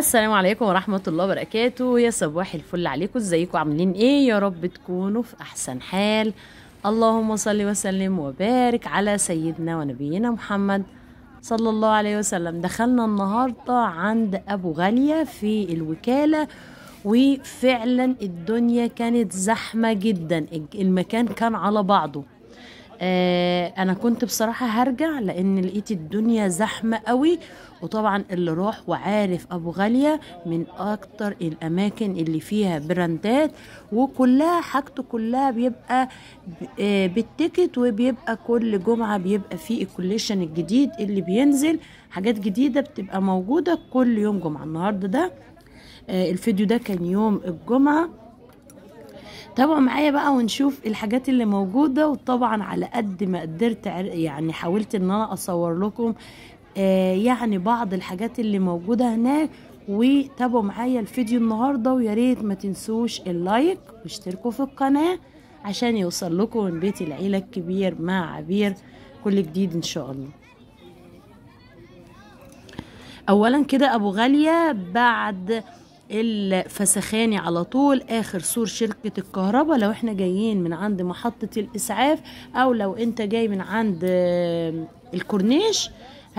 السلام عليكم ورحمة الله وبركاته يا صباح الفل عليكم ازيكم عاملين ايه يا رب تكونوا في احسن حال اللهم صل وسلم وبارك على سيدنا ونبينا محمد صلى الله عليه وسلم دخلنا النهاردة عند ابو غالية في الوكالة وفعلا الدنيا كانت زحمة جدا المكان كان على بعضه آه انا كنت بصراحة هرجع لان لقيت الدنيا زحمة قوي وطبعا اللي راح وعارف ابو غاليه من اكتر الاماكن اللي فيها براندات وكلها حاجته كلها بيبقى آه، بالتيكت وبيبقى كل جمعه بيبقى فيه الكوليشن الجديد اللي بينزل حاجات جديده بتبقى موجوده كل يوم جمعه النهارده ده آه، الفيديو ده كان يوم الجمعه تابعوا معايا بقى ونشوف الحاجات اللي موجودة وطبعا على قد ما قدرت يعني حاولت ان انا اصور لكم آه، يعني بعض الحاجات اللي موجودة هناك وتابعوا معايا الفيديو النهاردة وياريت ما تنسوش اللايك واشتركوا في القناة عشان يوصل لكم من بيت العيلة الكبير مع عبير كل جديد ان شاء الله اولا كده ابو غالية بعد الفسخاني على طول اخر سور شركة الكهرباء لو احنا جايين من عند محطة الاسعاف او لو انت جاي من عند آه، الكورنيش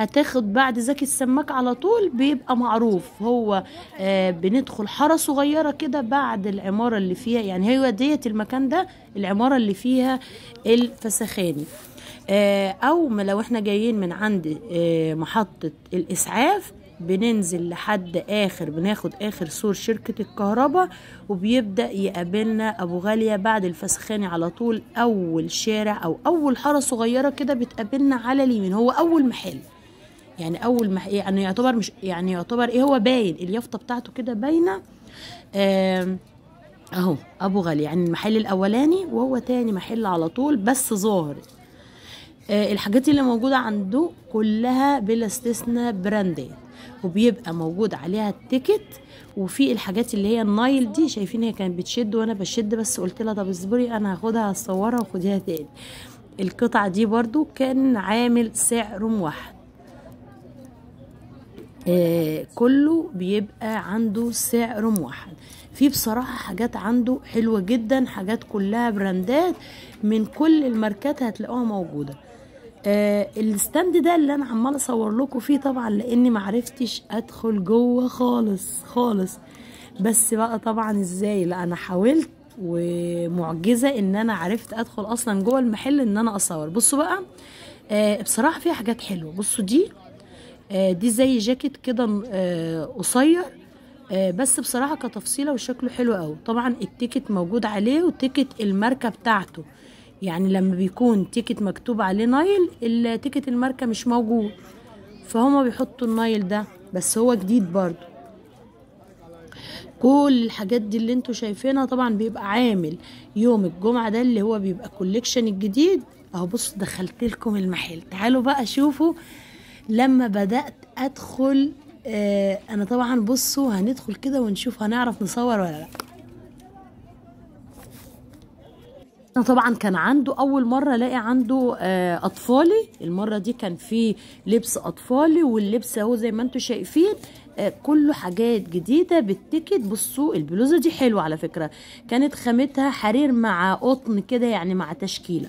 هتاخد بعد زكي السماك على طول بيبقى معروف هو آه بندخل حاره صغيره كده بعد العماره اللي فيها يعني هي ديت المكان ده العماره اللي فيها الفسخاني آه او لو احنا جايين من عند آه محطه الاسعاف بننزل لحد اخر بناخد اخر سور شركة الكهرباء وبيبدأ يقابلنا ابو غالية بعد الفسخاني على طول اول شارع او اول حارة صغيرة كده بتقابلنا على اليمين هو اول محل يعني اول ما إيه، يعني يعتبر مش يعني يعتبر ايه هو باين اليافطه بتاعته كده باينه اهو ابو غالي يعني المحل الاولاني وهو تاني محل على طول بس ظاهر آه، الحاجات اللي موجوده عنده كلها بلا استثناء براندات وبيبقى موجود عليها التيكت وفي الحاجات اللي هي النايل دي شايفين هي كانت بتشد وانا بشد بس قلت لها طب اصبري انا هاخدها هصورها وخديها تاني القطعه دي برضو كان عامل سعر موحد آه كله بيبقى عنده سعر موحد في بصراحة حاجات عنده حلوة جدا حاجات كلها براندات من كل الماركات هتلاقوها موجودة آه الستاند ده اللي انا عمال اصور لكم فيه طبعا لاني معرفتش ادخل جوه خالص خالص بس بقى طبعا ازاي لا انا حاولت ومعجزه ان انا عرفت ادخل اصلا جوه المحل ان انا اصور بصوا بقى آه بصراحه فيها حاجات حلوه بصوا دي آه، دي زي جاكيت كده آه، قصير آه، بس بصراحه كتفصيله وشكله حلو قوي طبعا التيكت موجود عليه وتيكت الماركه بتاعته يعني لما بيكون تيكت مكتوب عليه نايل التيكت الماركه مش موجود فهما بيحطوا النايل ده بس هو جديد برضو كل الحاجات دي اللي انتوا شايفينها طبعا بيبقى عامل يوم الجمعة ده اللي هو بيبقى كوليكشن الجديد اهو بصوا دخلت لكم المحل تعالوا بقى شوفوا لما بدأت أدخل آه أنا طبعا بصوا هندخل كده ونشوف هنعرف نصور ولا لأ انا طبعا كان عنده اول مره الاقي عنده آه، اطفالي المره دي كان في لبس اطفالي واللبس اهو زي ما انتم شايفين آه، كله حاجات جديده بالتيكت بصوا البلوزه دي حلوه على فكره كانت خامتها حرير مع قطن كده يعني مع تشكيله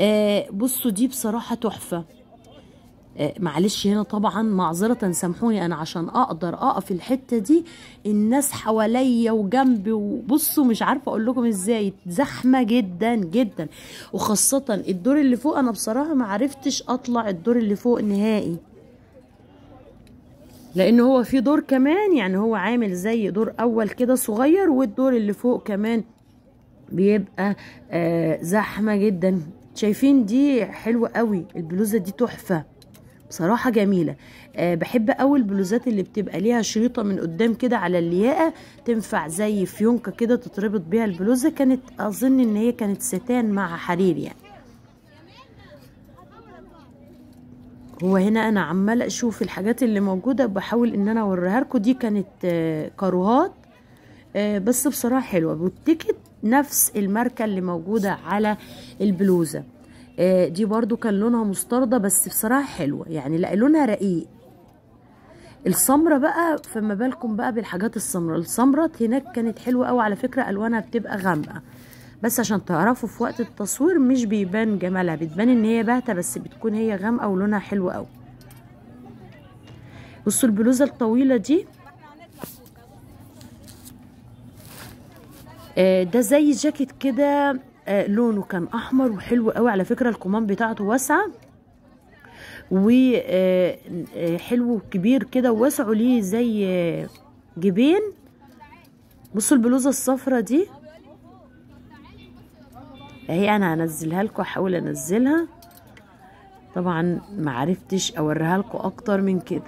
آه، بصوا دي بصراحه تحفه آه، معلش هنا طبعا معذرة سامحوني أنا عشان أقدر أقف الحتة دي الناس حواليا وجنبي وبصوا مش عارفة أقول لكم إزاي زحمة جدا جدا وخاصة الدور اللي فوق أنا بصراحة معرفتش أطلع الدور اللي فوق نهائي لان هو في دور كمان يعني هو عامل زي دور اول كده صغير والدور اللي فوق كمان بيبقى آه زحمه جدا شايفين دي حلوه قوي البلوزه دي تحفه بصراحه جميله أه بحب اول البلوزات اللي بتبقى ليها شريطه من قدام كده على الياقه تنفع زي فيونكه كده تتربط بيها البلوزه كانت اظن ان هي كانت ستان مع حرير يعني هو هنا انا عمال اشوف الحاجات اللي موجوده بحاول ان انا اوريها لكم دي كانت آه، كاروهات آه، بس بصراحه حلوه والتيكت نفس الماركه اللي موجوده على البلوزه آه، دي برضو كان لونها مستردة بس بصراحة حلوة يعني لا لونها رقيق السمرة بقى فما بالكم بقى بالحاجات السمرة السمرة هناك كانت حلوة قوي على فكرة ألوانها بتبقى غامقة بس عشان تعرفوا في وقت التصوير مش بيبان جمالها بتبان ان هي باهتة بس بتكون هي غامقة ولونها حلو قوي بصوا البلوزة الطويلة دي آه، ده زي جاكيت كده آه لونه كان احمر وحلو قوي على فكره الكمان بتاعته واسعه وحلو آه، آه، كبير كده ووسعه ليه زي آه، جبين بصوا البلوزه الصفرة دي اهي انا هنزلها لكم هحاول انزلها طبعا ما عرفتش اوريها لكم اكتر من كده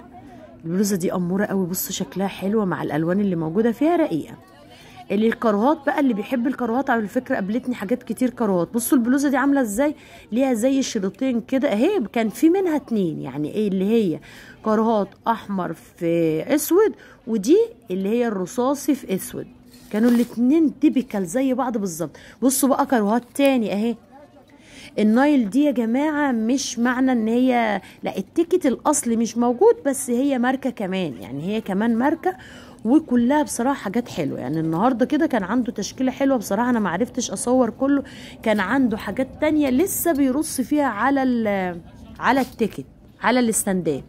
البلوزه دي اموره قوي بصوا شكلها حلوه مع الالوان اللي موجوده فيها رقيقه للكروهات بقى اللي بيحب الكروهات على فكره قابلتني حاجات كتير كروهات بصوا البلوزه دي عامله ازاي ليها زي شريطين كده اهي كان في منها اتنين يعني ايه اللي هي كروهات احمر في اسود ودي اللي هي الرصاصي في اسود كانوا الاتنين تيبيكال زي بعض بالظبط بصوا بقى كروهات تاني اهي النايل دي يا جماعه مش معنى ان هي لا التيكت الاصلي مش موجود بس هي ماركه كمان يعني هي كمان ماركه وكلها بصراحه حاجات حلوه يعني النهارده كده كان عنده تشكيله حلوه بصراحه انا ما عرفتش اصور كله كان عنده حاجات تانية لسه بيرص فيها على الـ على التيكت على الاستندات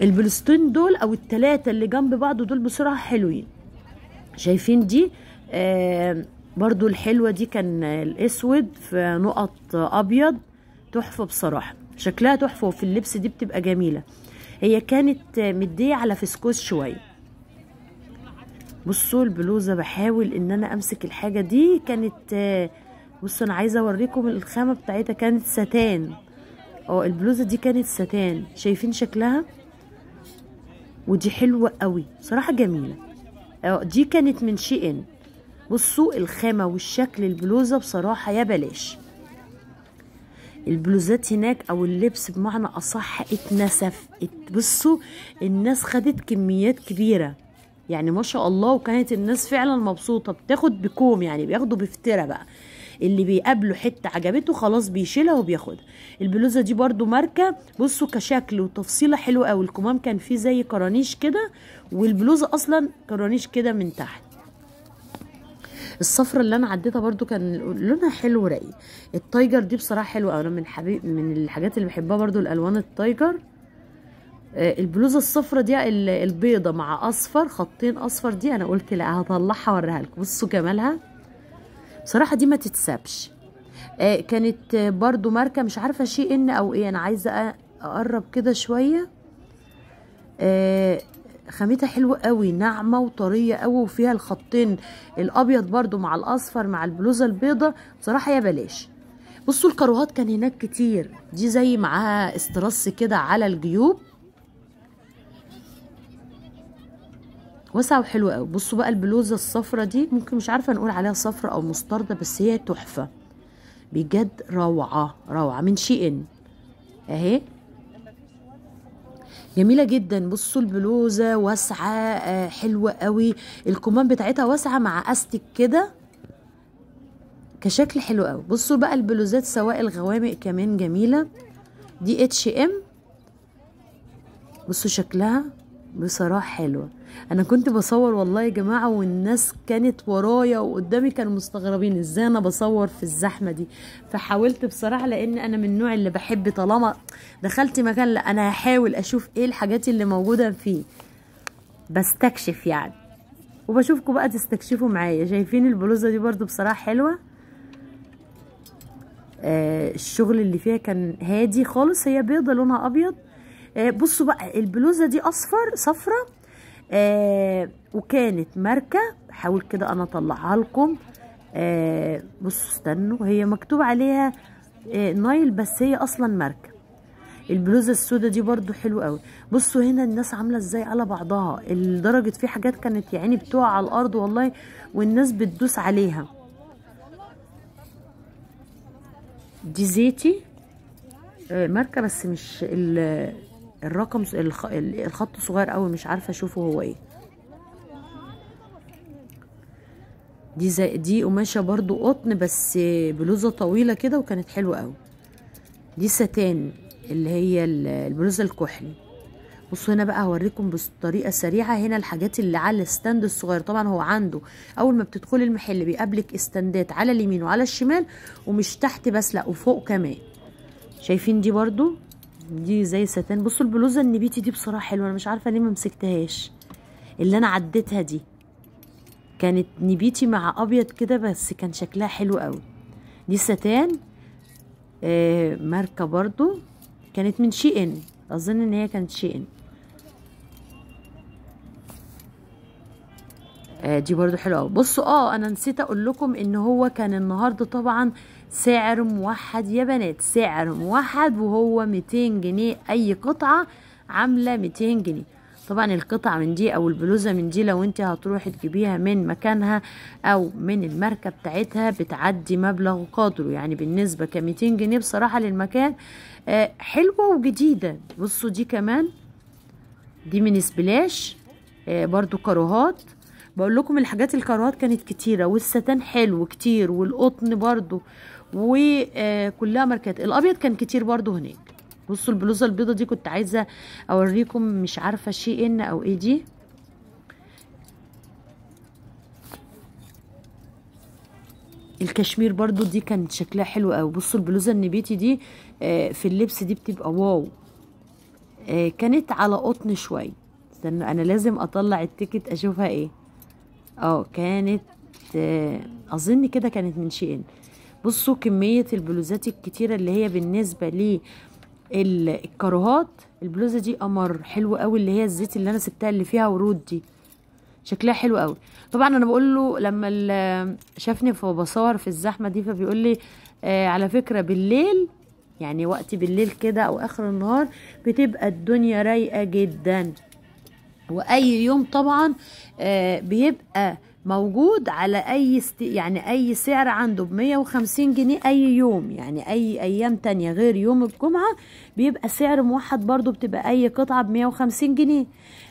البلستين دول او الثلاثه اللي جنب بعض دول بصراحه حلوين شايفين دي آه برضو الحلوة دي كان الاسود في نقط ابيض تحفة بصراحة شكلها تحفة وفي اللبس دي بتبقى جميلة هي كانت مديه على فسكوس شويه بصوا البلوزه بحاول ان انا امسك الحاجه دي كانت بصوا انا عايزه اوريكم الخامه بتاعتها كانت ستان اه البلوزه دي كانت ستان شايفين شكلها ودي حلوه قوي صراحه جميله اه دي كانت من شيئين بصوا الخامه والشكل البلوزه بصراحه يا بلاش البلوزات هناك او اللبس بمعنى اصح اتنسف بصوا الناس خدت كميات كبيره يعني ما شاء الله وكانت الناس فعلا مبسوطه بتاخد بكوم يعني بياخدوا بفتره بقى اللي بيقابله حته عجبته خلاص بيشيلها وبياخدها البلوزه دي برضو ماركه بصوا كشكل وتفصيله حلوه قوي الكمام كان فيه زي كرانيش كده والبلوزه اصلا كرانيش كده من تحت الصفرة اللي انا عديتها برضو كان لونها حلو راقي التايجر دي بصراحه حلوه انا من حبيب من الحاجات اللي بحبها برضو الالوان التايجر آه، البلوزه الصفرة دي البيضه مع اصفر خطين اصفر دي انا قلت لا هطلعها وراها لكم بصوا جمالها بصراحه دي ما تتسابش آه، كانت برضو ماركه مش عارفه شي ان او ايه انا عايزه اقرب كده شويه آه، خامتها حلوه قوي ناعمه وطريه قوي وفيها الخطين الابيض برده مع الاصفر مع البلوزه البيضه بصراحه يا بلاش بصوا الكروهات كان هناك كتير دي زي معاها استرس كده على الجيوب واسعه وحلوه قوي بصوا بقى البلوزه الصفرة دي ممكن مش عارفه نقول عليها صفرة او مستردة بس هي تحفه بجد روعه روعه من شي ان اهي جميله جدا بصوا البلوزه واسعه آه، حلوه قوي الكمام بتاعتها واسعه مع استك كده كشكل حلو قوي بصوا بقى البلوزات سواء الغوامق كمان جميله دي اتش ام بصوا شكلها بصراحة حلوة أنا كنت بصور والله يا جماعة والناس كانت ورايا وقدامي كانوا مستغربين إزاي أنا بصور في الزحمة دي فحاولت بصراحة لأن أنا من النوع اللي بحب طالما دخلت مكان لا أنا هحاول أشوف إيه الحاجات اللي موجودة فيه بستكشف يعني وبشوفكم بقى تستكشفوا معايا شايفين البلوزة دي برضو بصراحة حلوة آه الشغل اللي فيها كان هادي خالص هي بيضة لونها أبيض آه بصوا بقى البلوزه دي اصفر صفرة آه وكانت ماركه حاول كده انا اطلعها لكم آه بصوا استنوا هي مكتوب عليها آه نايل بس هي اصلا ماركه البلوزه السوداء دي برده حلوه قوي بصوا هنا الناس عامله ازاي على بعضها لدرجه في حاجات كانت يعني بتقع على الارض والله والناس بتدوس عليها دي زيتي آه، ماركه بس مش الرقم الخط صغير قوي مش عارفه اشوفه هو ايه دي زي دي قماشه برضو قطن بس بلوزه طويله كده وكانت حلوه قوي دي ستان اللي هي البلوزه الكحلي بصوا هنا بقى هوريكم بطريقه سريعه هنا الحاجات اللي على الستاند الصغير طبعا هو عنده اول ما بتدخل المحل بيقابلك استندات على اليمين وعلى الشمال ومش تحت بس لا وفوق كمان شايفين دي برضو دي زي ساتان بصوا البلوزه النبيتي دي بصراحه حلوه انا مش عارفه ليه ما مسكتهاش اللي انا عديتها دي كانت نبيتي مع ابيض كده بس كان شكلها حلو قوي دي ساتان آه ماركه برضو كانت من شي ان اظن ان هي كانت شي ان آه دي برضو حلوه قوي بصوا اه انا نسيت اقول لكم ان هو كان النهارده طبعا سعر موحد يا بنات سعر موحد وهو 200 جنيه اي قطعه عامله 200 جنيه طبعا القطعة من دي او البلوزة من دي لو انت هتروحي تجيبيها من مكانها او من الماركة بتاعتها بتعدي مبلغ قدره يعني بالنسبة كميتين 200 جنيه بصراحة للمكان آه، حلوة وجديدة بصوا دي كمان دي من سبلاش آه، برضو كاروهات بقول لكم الحاجات الكاروهات كانت كتيرة والستان حلو كتير والقطن برضو وكلها ماركات الابيض كان كتير برضو هناك بصوا البلوزه البيضه دي كنت عايزه اوريكم مش عارفه شي ان او ايه دي الكشمير برضو دي كانت شكلها حلو قوي بصوا البلوزه النبيتي دي آه، في اللبس دي بتبقى واو آه، كانت على قطن شويه استنى انا لازم اطلع التيكت اشوفها ايه اه كانت آه، اظن كده كانت من شي ان بصوا كمية البلوزات الكتيرة اللي هي بالنسبة للكاروهات البلوزة دي قمر حلو قوي اللي هي الزيت اللي انا سبتها اللي فيها ورود دي شكلها حلو قوي طبعا انا بقول له لما شافني فبصور في الزحمه دي فبيقول لي آه على فكره بالليل يعني وقت بالليل كده او اخر النهار بتبقى الدنيا رايقه جدا واي يوم طبعا آه بيبقى موجود على اي است... يعني اي سعر عنده ب 150 جنيه اي يوم يعني اي ايام تانية غير يوم الجمعه بيبقى سعر موحد برضو بتبقى اي قطعه ب 150 جنيه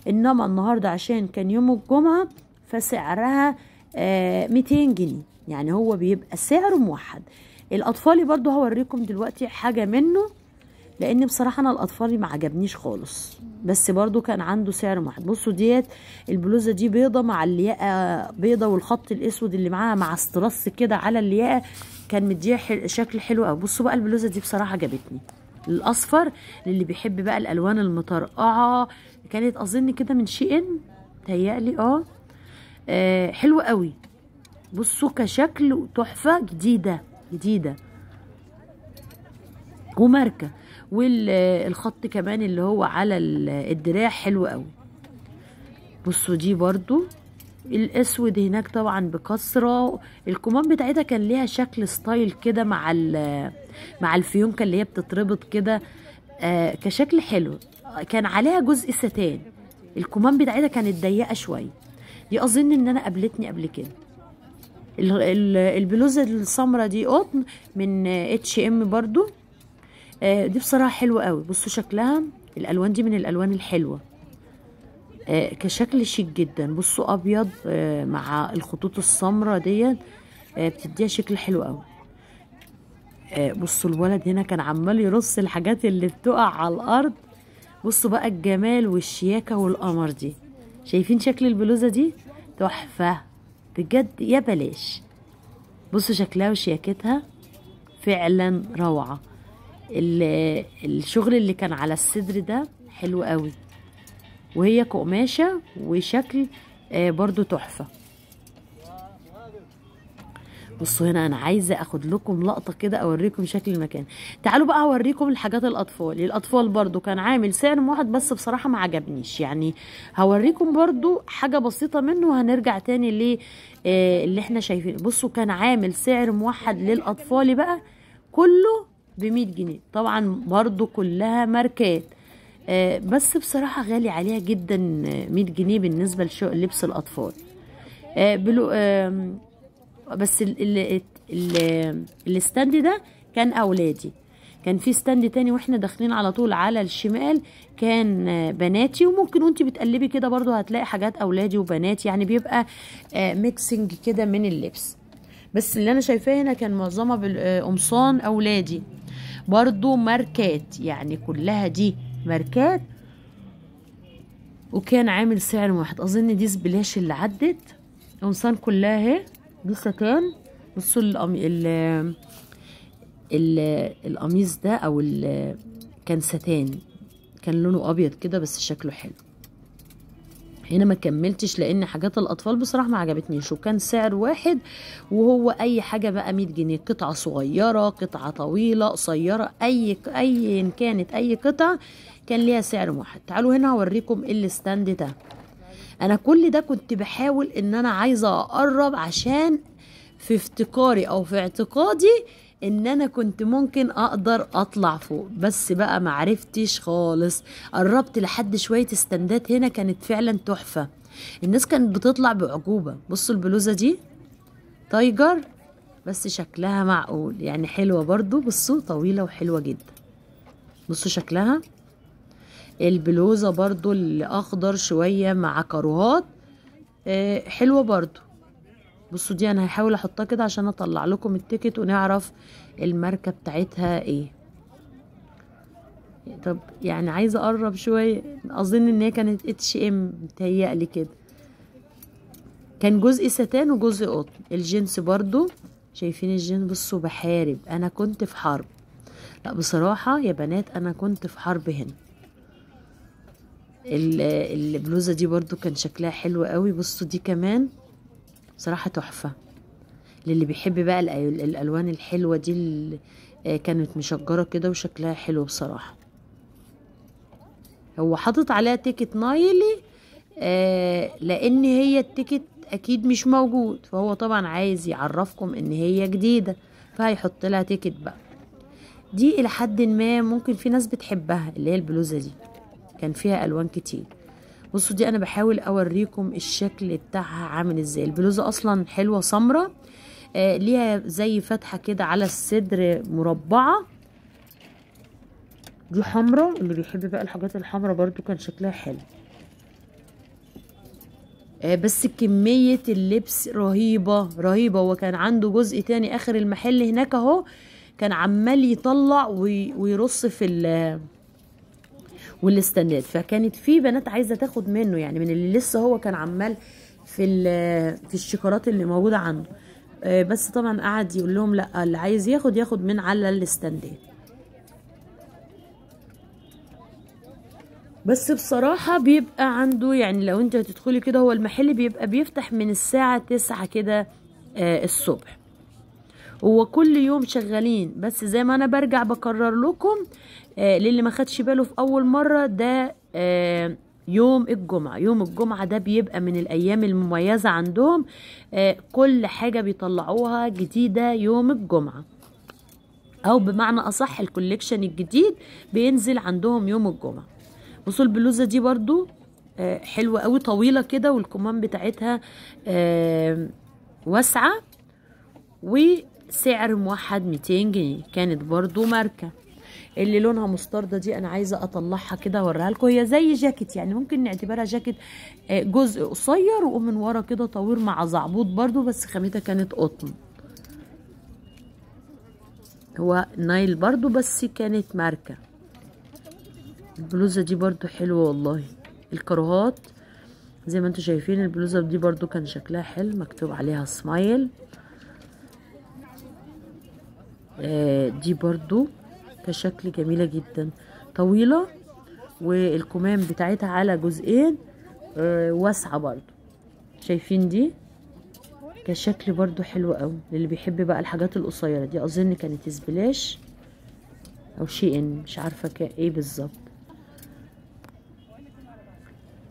انما النهارده عشان كان يوم الجمعه فسعرها آه 200 جنيه يعني هو بيبقى سعره موحد الاطفالي برضو هوريكم دلوقتي حاجه منه لان بصراحه انا الاطفال ما عجبنيش خالص بس برضو كان عنده سعر واحد بصوا ديت البلوزه دي بيضه مع الياقه بيضه والخط الاسود اللي معاها مع استرس كده على الياقه كان مديها حل... شكل حلو قوي بصوا بقى البلوزه دي بصراحه عجبتني الاصفر للي بيحب بقى الالوان المطرقعه كانت اظن كده من شي ان تهيألي اه, آه حلوه قوي بصوا كشكل تحفه جديده جديده وماركه والخط كمان اللي هو على الدراع حلو قوي بصوا دي برضو الاسود هناك طبعا بكسره الكمام بتاعتها كان ليها شكل ستايل كده مع مع الفيونكه اللي هي بتتربط كده آه، كشكل حلو كان عليها جزء ستان الكمام بتاعتها كانت ضيقه شويه دي اظن ان انا قابلتني قبل كده البلوزه السمراء دي قطن من اتش ام برضو آه دي بصراحه حلوه قوي بصوا شكلها الالوان دي من الالوان الحلوه آه كشكل شيك جدا بصوا ابيض آه مع الخطوط السمراء ديت آه بتديها شكل حلو قوي آه بصوا الولد هنا كان عمال يرص الحاجات اللي بتقع على الارض بصوا بقى الجمال والشياكه والقمر دي شايفين شكل البلوزه دي تحفه بجد يا بلاش بصوا شكلها وشياكتها فعلا روعه الشغل اللي كان على الصدر ده حلو قوي وهي قماشه وشكل آه، برضو تحفه بصوا هنا انا عايزه اخد لكم لقطه كده اوريكم شكل المكان تعالوا بقى اوريكم الحاجات الاطفال الاطفال برضو كان عامل سعر موحد بس بصراحه ما عجبنيش يعني هوريكم برضو حاجه بسيطه منه وهنرجع تاني ليه آه، اللي احنا شايفينه بصوا كان عامل سعر موحد للاطفال بقى كله 100 جنيه طبعا برضو كلها ماركات آه، بس بصراحة غالي عليها جدا 100 آه، جنيه بالنسبة لبس الأطفال آه، بلو بس الستاند ده كان أولادي كان في ستاند تاني واحنا داخلين على طول على الشمال كان بناتي وممكن وانت بتقلبي كده برضو هتلاقي حاجات اولادي وبناتي يعني بيبقى ميكسنج كده من اللبس بس اللي انا شايفاه هنا كان معظمها بالقمصان آه، اولادي برضو ماركات يعني كلها دي ماركات وكان عامل سعر واحد اظن دي سبلاش اللي عدت قمصان كلها اهي دي ستان بصوا القميص ده او كان ستان كان لونه ابيض كده بس شكله حلو هنا ما كملتش لان حاجات الاطفال بصراحه ما عجبتنيش وكان سعر واحد وهو اي حاجه بقى 100 جنيه قطعه صغيره قطعه طويله قصيره اي ايا كانت اي قطعه كان ليها سعر واحد تعالوا هنا هوريكم الستاند ده انا كل ده كنت بحاول ان انا عايزه اقرب عشان في افتكاري او في اعتقادي ان انا كنت ممكن اقدر اطلع فوق بس بقى معرفتش خالص قربت لحد شويه استندات هنا كانت فعلا تحفه الناس كانت بتطلع بعجوبه بصوا البلوزه دي تايجر بس شكلها معقول يعني حلوه برضو بصوا طويله وحلوه جدا بصوا شكلها البلوزه برضو الاخضر شويه مع كروهات آه، حلوه برضو بصوا دي انا هحاول احطها كده عشان اطلع لكم التيكت ونعرف الماركه بتاعتها ايه طب يعني عايزه اقرب شويه اظن ان هي كانت اتش ام متهيألي كده كان جزء ستان وجزء قطن الجنس برضو شايفين الجنس بصوا بحارب انا كنت في حرب لا بصراحه يا بنات انا كنت في حرب هنا البلوزه دي برضو كان شكلها حلو قوي بصوا دي كمان بصراحة تحفة للي بيحب بقى الألوان الحلوة دي اللي آه، كانت مشجرة كده وشكلها حلو بصراحة هو حاطط عليها تيكت نايلي آه لأن هي التيكت أكيد مش موجود فهو طبعا عايز يعرفكم إن هي جديدة فهيحط لها تيكت بقى دي إلى حد ما ممكن في ناس بتحبها اللي هي البلوزة دي كان فيها ألوان كتير بصوا دي انا بحاول اوريكم الشكل بتاعها عامل ازاي البلوزه اصلا حلوه سمراء آه ليها زي فتحه كده على الصدر مربعه دي حمراء اللي بيحب بقى الحاجات الحمراء برضو كان شكلها حلو آه بس كمية اللبس رهيبة رهيبة وكان عنده جزء تاني اخر المحل هناك اهو كان عمال يطلع ويرص في واللي فكانت في بنات عايزه تاخد منه يعني من اللي لسه هو كان عمال في في الشيكارات اللي موجوده عنده آه، بس طبعا قعد يقول لهم لا اللي عايز ياخد ياخد من على الاستندات بس بصراحة بيبقى عنده يعني لو انت هتدخلي كده هو المحل بيبقى بيفتح من الساعة تسعة كده آه، الصبح هو كل يوم شغالين بس زي ما انا برجع بكرر لكم آه، للي ما خدش باله في اول مره ده آه، يوم الجمعة يوم الجمعة ده بيبقى من الأيام المميزة عندهم آه، كل حاجة بيطلعوها جديدة يوم الجمعة أو بمعنى أصح الكوليكشن الجديد بينزل عندهم يوم الجمعة بصوا البلوزة دي برضو حلوة قوي طويلة كده والكمام بتاعتها واسعة وسعر موحد 200 جنيه كانت برضو ماركة اللي لونها مستردة دي انا عايزة اطلعها كده اوريها لكم هي زي جاكيت يعني ممكن نعتبرها جاكيت آه، جزء قصير ومن من ورا كده طوير مع زعبوط برضو بس خامتها كانت قطن هو نايل برضو بس كانت ماركة البلوزة دي برضو حلوة والله الكروهات زي ما انتم شايفين البلوزة دي برضو كان شكلها حلو مكتوب عليها سمايل آه دي برضو كشكل جميله جدا طويله والكمام بتاعتها على جزئين آه، واسعه برضو شايفين دي كشكل برضو حلو قوي للي بيحب بقى الحاجات القصيره دي اظن كانت سبلاش او شي ان مش عارفه ايه بالظبط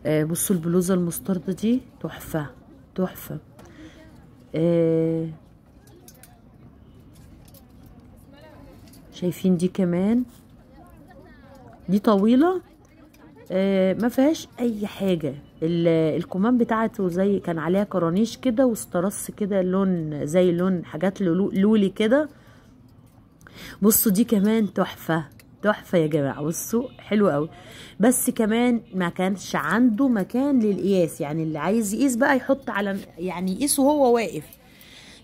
آه بصوا البلوزه المستردة دي تحفه تحفه آه شايفين دي كمان دي طويلة آه ما فيهاش اي حاجة الكمام بتاعته زي كان عليها كرانيش كده واسترص كده لون زي لون حاجات لولي كده بصوا دي كمان تحفة تحفة يا جماعة بصوا حلو قوي بس كمان ما كانش عنده مكان للقياس يعني اللي عايز يقيس بقى يحط على يعني يقيسه هو واقف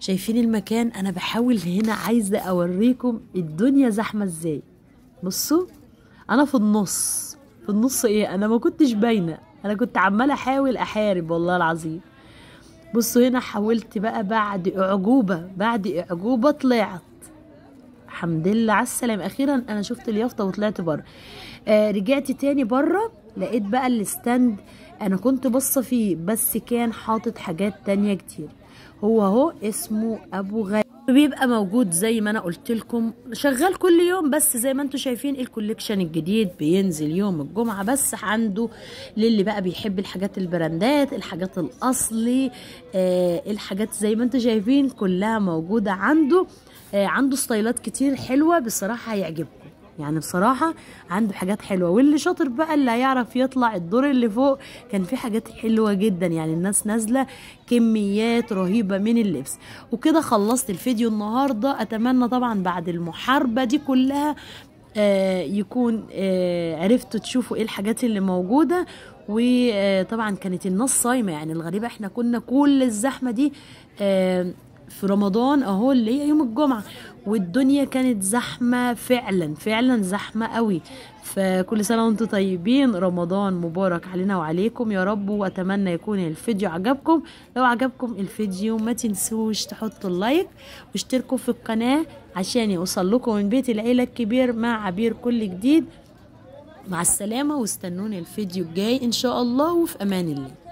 شايفين المكان انا بحاول هنا عايزه اوريكم الدنيا زحمه ازاي بصوا انا في النص في النص ايه انا ما كنتش باينه انا كنت عماله احاول احارب والله العظيم بصوا هنا حاولت بقى بعد اعجوبه بعد اعجوبه طلعت الحمد لله على السلام اخيرا انا شفت اليافطه وطلعت بره آه رجعت تاني بره لقيت بقى الستاند انا كنت باصه فيه بس كان حاطط حاجات تانية كتير هو اهو اسمه ابو غالي بيبقى موجود زي ما انا قلت لكم شغال كل يوم بس زي ما انتم شايفين الكوليكشن الجديد بينزل يوم الجمعه بس عنده للي بقى بيحب الحاجات البراندات الحاجات الاصلي آه الحاجات زي ما انتم شايفين كلها موجوده عنده آه عنده ستايلات كتير حلوه بصراحه هيعجبكم يعني بصراحة عنده حاجات حلوة واللي شاطر بقى اللي هيعرف يطلع الدور اللي فوق كان في حاجات حلوة جدا يعني الناس نازلة كميات رهيبة من اللبس وكده خلصت الفيديو النهاردة أتمنى طبعا بعد المحاربة دي كلها آه يكون آه عرفتوا تشوفوا ايه الحاجات اللي موجودة وطبعا كانت الناس صايمة يعني الغريبة احنا كنا كل الزحمة دي آه في رمضان اهو اللي هي يوم الجمعه والدنيا كانت زحمه فعلا فعلا زحمه قوي فكل سنه وانتم طيبين رمضان مبارك علينا وعليكم يا رب واتمنى يكون الفيديو عجبكم لو عجبكم الفيديو ما تنسوش تحطوا اللايك واشتركوا في القناه عشان يوصل لكم من بيت العيله الكبير مع عبير كل جديد مع السلامه واستنوني الفيديو الجاي ان شاء الله وفي امان الله